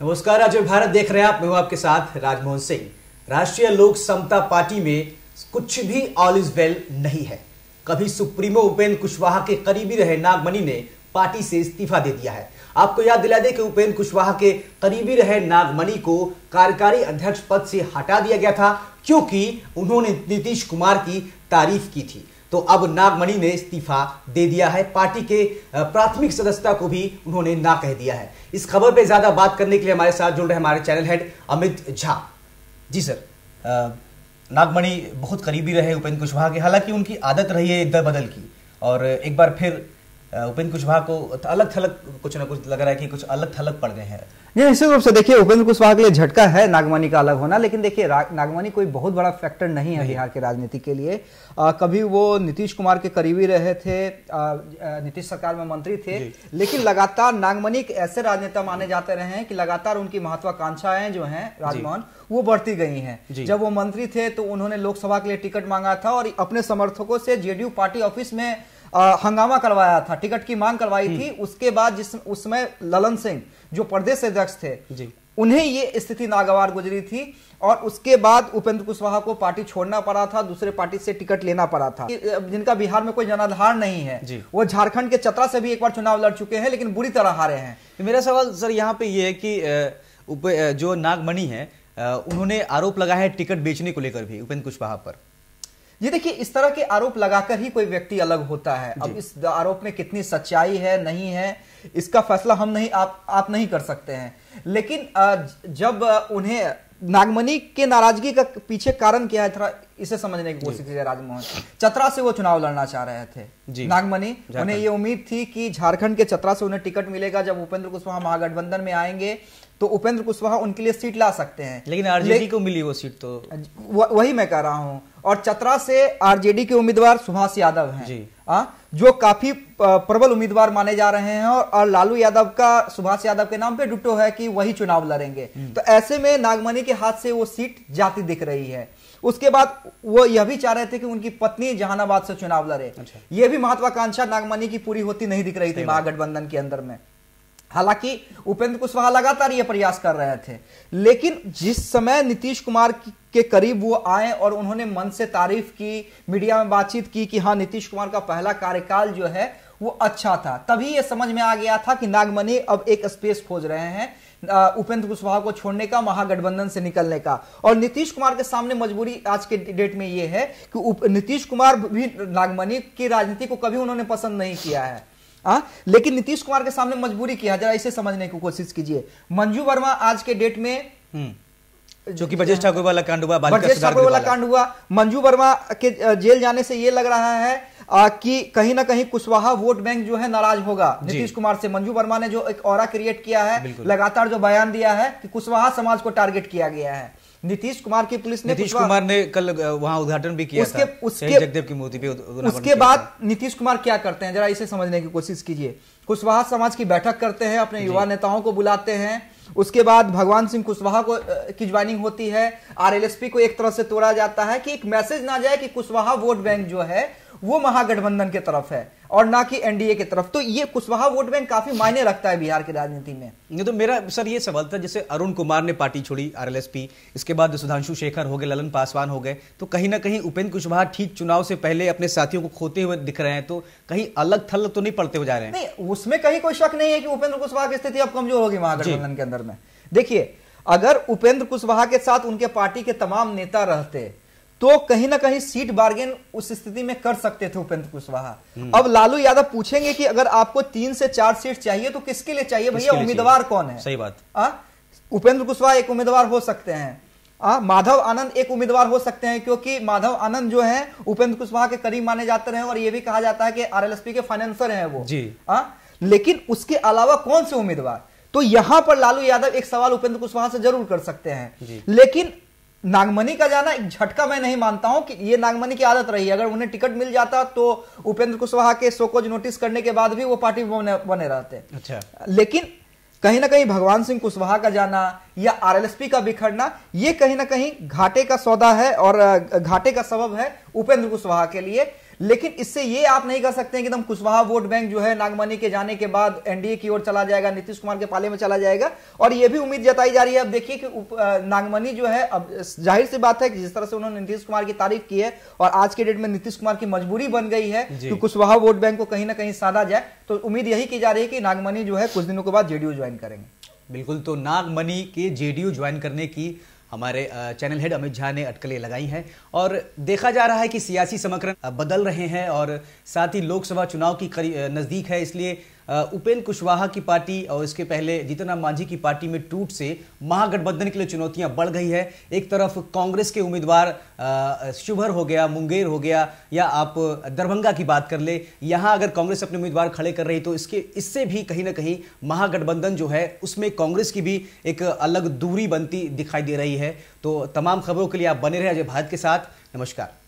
नमस्कार आज भारत देख रहे हैं आप मैं हूं आपके साथ राजमोहन सिंह राष्ट्रीय लोक समता पार्टी में कुछ भी ऑल इज वेल नहीं है कभी सुप्रीमो उपेंद्र कुशवाहा के करीबी रहे नागमणि ने पार्टी से इस्तीफा दे दिया है आपको याद दिला दें कि उपेंद्र कुशवाहा के करीबी रहे नागमणि को कार्यकारी अध्यक्ष पद से हटा दिया गया था क्योंकि उन्होंने नीतीश कुमार की तारीफ की थी तो अब नागमणि ने इस्तीफा दे दिया है पार्टी के प्राथमिक सदस्यता को भी उन्होंने ना कह दिया है इस खबर पे ज्यादा बात करने के लिए हमारे साथ जुड़ रहे हमारे channel head Amit Jha ji sir Nagmani बहुत करीबी रहे उपेंद्र कुशवाहा के हालांकि उनकी आदत रही है इधर बदल की और एक बार फिर उपेंद्र कुशवाहा को अलग थलग कुछ ना कुछ लग रहा है कि कुछ अलग थलग पड़ गए हैं जी निश्चित रूप से देखिए उपेंद्र कुशवाहा के लिए झटका है नागमानी का अलग होना लेकिन देखिए नागमानी कोई बहुत बड़ा फैक्टर नहीं है बिहार के राजनीति के लिए आ, कभी वो नीतीश कुमार के करीबी रहे थे नीतीश सरकार में मंत्री थे लेकिन लगातार नागमणि एक ऐसे राजनेता माने जाते रहे हैं कि लगातार उनकी महत्वाकांक्षाएं जो हैं राजमोहन वो बढ़ती गई हैं जब वो मंत्री थे तो उन्होंने लोकसभा के लिए टिकट मांगा था और अपने समर्थकों से जेडीयू पार्टी ऑफिस में हंगामा करवाया था टिकट की मांग करवाई थी हम्म। उसके बाद जिस उसमें ललन सिंह जो प्रदेश अध्यक्ष थे जी उन्हें ये स्थिति नागवार गुजरी थी और उसके बाद उपेंद्र कुशवाहा को पार्टी छोड़ना पड़ा था दूसरे पार्टी से टिकट लेना पड़ा था जिनका बिहार में कोई जनाधार नहीं है वो झारखंड के चतरा से भी एक बार चुनाव लड़ चुके हैं लेकिन बुरी तरह हारे हैं तो मेरा सवाल सर यहाँ पे ये है कि जो नागमणि है उन्होंने आरोप लगाया है टिकट बेचने को लेकर भी उपेंद्र कुशवाहा पर ये देखिए इस तरह के आरोप लगाकर ही कोई व्यक्ति अलग होता है अब इस आरोप में कितनी सच्चाई है नहीं है इसका फैसला हम नहीं आप आप नहीं कर सकते हैं लेकिन जब उन्हें नागमनी के नाराजगी का पीछे कारण क्या है थोड़ा इसे समझने की कोशिश कीजिए राजमोहन चतरा से वो चुनाव लड़ना चाह रहे थे नागमनी उन्हें ये उम्मीद थी कि झारखंड के चतरा से उन्हें टिकट मिलेगा जब उपेंद्र कुशवाहा महागठबंधन में आएंगे तो उपेंद्र कुशवाहा उनके लिए सीट ला सकते हैं लेकिन आरजेडी को मिली वो सीट तो वही मैं कह रहा हूँ और चतरा से आरजेडी के उम्मीदवार सुभाष यादव हैं जी आ, हाँ, जो काफी प्रबल उम्मीदवार माने जा रहे हैं और लालू यादव का सुभाष यादव के नाम पे डुटो है कि वही चुनाव लड़ेंगे हम्म। तो ऐसे में नागमणि के हाथ से वो सीट जाती दिख रही है उसके बाद वो यह भी चाह रहे थे कि उनकी पत्नी जहानाबाद से चुनाव लड़े अच्छा। यह भी महत्वाकांक्षा नागमणि की पूरी होती नहीं दिख रही थी महागठबंधन के अंदर में हालांकि उपेंद्र कुशवाहा लगातार ये प्रयास कर रहे थे लेकिन जिस समय नीतीश कुमार के करीब वो आए और उन्होंने मन से तारीफ की मीडिया में बातचीत की कि हाँ नीतीश कुमार का पहला कार्यकाल जो है वो अच्छा था तभी ये समझ में आ गया था कि नागमणि अब एक स्पेस खोज रहे हैं उपेंद्र कुशवाहा को छोड़ने का महागठबंधन से निकलने का और नीतीश कुमार के सामने मजबूरी आज के डेट में ये है कि नीतीश कुमार भी नागमणि की राजनीति को कभी उन्होंने पसंद नहीं किया है आ? हाँ? लेकिन नीतीश कुमार के सामने मजबूरी किया जरा इसे समझने की कोशिश कीजिए मंजू वर्मा आज के डेट में हम्म। जो कि ब्रजेश ठाकुर वाला कांड हुआ ब्रजेश ठाकुर वाला कांड हुआ मंजू वर्मा के जेल जाने से यह लग रहा है आ, कि कहीं ना कहीं कुशवाहा वोट बैंक जो है नाराज होगा नीतीश कुमार से मंजू वर्मा ने जो एक और क्रिएट किया है लगातार जो बयान दिया है कि कुशवाहा समाज को टारगेट किया गया है नीतीश कुमार की पुलिस ने नीतीश कुमार ने कल वहां उद्घाटन भी किया उसके, था उसके जगदेव की मूर्ति उसके बाद नीतीश कुमार क्या करते हैं जरा इसे समझने की कोशिश कीजिए कुशवाहा समाज की बैठक करते हैं अपने युवा नेताओं को बुलाते हैं उसके बाद भगवान सिंह कुशवाहा को की ज्वाइनिंग होती है आरएलएसपी को एक तरह से तोड़ा जाता है कि एक मैसेज ना जाए कि कुशवाहा वोट बैंक जो है वो महागठबंधन की तरफ है और ना कि एनडीए की तरफ तो ये कुशवाहा वोट बैंक काफी मायने रखता है बिहार की राजनीति में ये तो मेरा सर ये सवाल था जैसे अरुण कुमार ने पार्टी छोड़ी आरएलएसपी इसके बाद तो सुधांशु शेखर हो गए ललन पासवान हो गए तो कहीं ना कहीं उपेंद्र कुशवाहा ठीक चुनाव से पहले अपने साथियों को खोते हुए दिख रहे हैं तो कहीं अलग थल तो नहीं पड़ते हुए जा रहे हैं उसमें कहीं कोई शक नहीं है कि उपेंद्र कुशवाहा की स्थिति अब कमजोर होगी महागठबंधन के अंदर में देखिए अगर उपेंद्र कुशवाहा के साथ उनके पार्टी के तमाम नेता रहते तो कहीं ना कहीं सीट बार्गेन उस स्थिति में कर सकते थे उपेंद्र कुशवाहा हम्म। अब लालू यादव पूछेंगे कि अगर आपको तीन से चार सीट चाहिए तो किसके लिए चाहिए भैया उम्मीदवार कौन है सही बात उपेंद्र कुशवाहा एक उम्मीदवार हो सकते हैं आ, माधव आनंद एक उम्मीदवार हो सकते हैं क्योंकि माधव आनंद जो है उपेंद्र कुशवाहा के करीब माने जाते रहे और यह भी कहा जाता है कि आरएलएसपी के फाइनेंसर हैं वो जी आ? लेकिन उसके अलावा कौन से उम्मीदवार तो यहां पर लालू यादव एक सवाल उपेंद्र कुशवाहा से जरूर कर सकते हैं लेकिन नागमनी का जाना एक झटका मैं नहीं मानता हूं कि ये नागमनी की आदत रही अगर उन्हें टिकट मिल जाता तो उपेंद्र कुशवाहा के सोकोज नोटिस करने के बाद भी वो पार्टी बने, बने रहते अच्छा लेकिन कहीं ना कहीं भगवान सिंह कुशवाहा का जाना या आरएलएसपी का बिखरना ये कहीं ना कहीं घाटे का सौदा है और घाटे का सबब है उपेंद्र कुशवाहा के लिए लेकिन इससे ये आप नहीं कर सकते कि एकदम कुशवाहा वोट बैंक जो है नागमनी के जाने के बाद एनडीए की ओर चला जाएगा नीतीश कुमार के पाले में चला जाएगा और यह भी उम्मीद जताई जा रही है अब देखिए कि नागमणि जो है अब जाहिर सी बात है कि जिस तरह से उन्होंने नीतीश कुमार की तारीफ की है और आज के डेट में नीतीश कुमार की मजबूरी बन गई है कि कुशवाहा वोट बैंक को कहीं ना कहीं साधा जाए तो उम्मीद यही की जा रही है कि नागमनी जो है कुछ दिनों के बाद जेडीयू ज्वाइन करेंगे बिल्कुल तो नागमनी के जेडीयू ज्वाइन करने की हमारे चैनल हेड अमित झा ने अटकलें लगाई हैं और देखा जा रहा है कि सियासी समकरण बदल रहे हैं और साथ ही लोकसभा चुनाव की नज़दीक है इसलिए उपेंद्र कुशवाहा की पार्टी और इसके पहले जीतन राम मांझी की पार्टी में टूट से महागठबंधन के लिए चुनौतियां बढ़ गई है एक तरफ कांग्रेस के उम्मीदवार शुभर हो गया मुंगेर हो गया या आप दरभंगा की बात कर ले यहाँ अगर कांग्रेस अपने उम्मीदवार खड़े कर रही तो इसके इससे भी कहीं ना कहीं महागठबंधन जो है उसमें कांग्रेस की भी एक अलग दूरी बनती दिखाई दे रही है तो तमाम खबरों के लिए आप बने रहे अजय भारत के साथ नमस्कार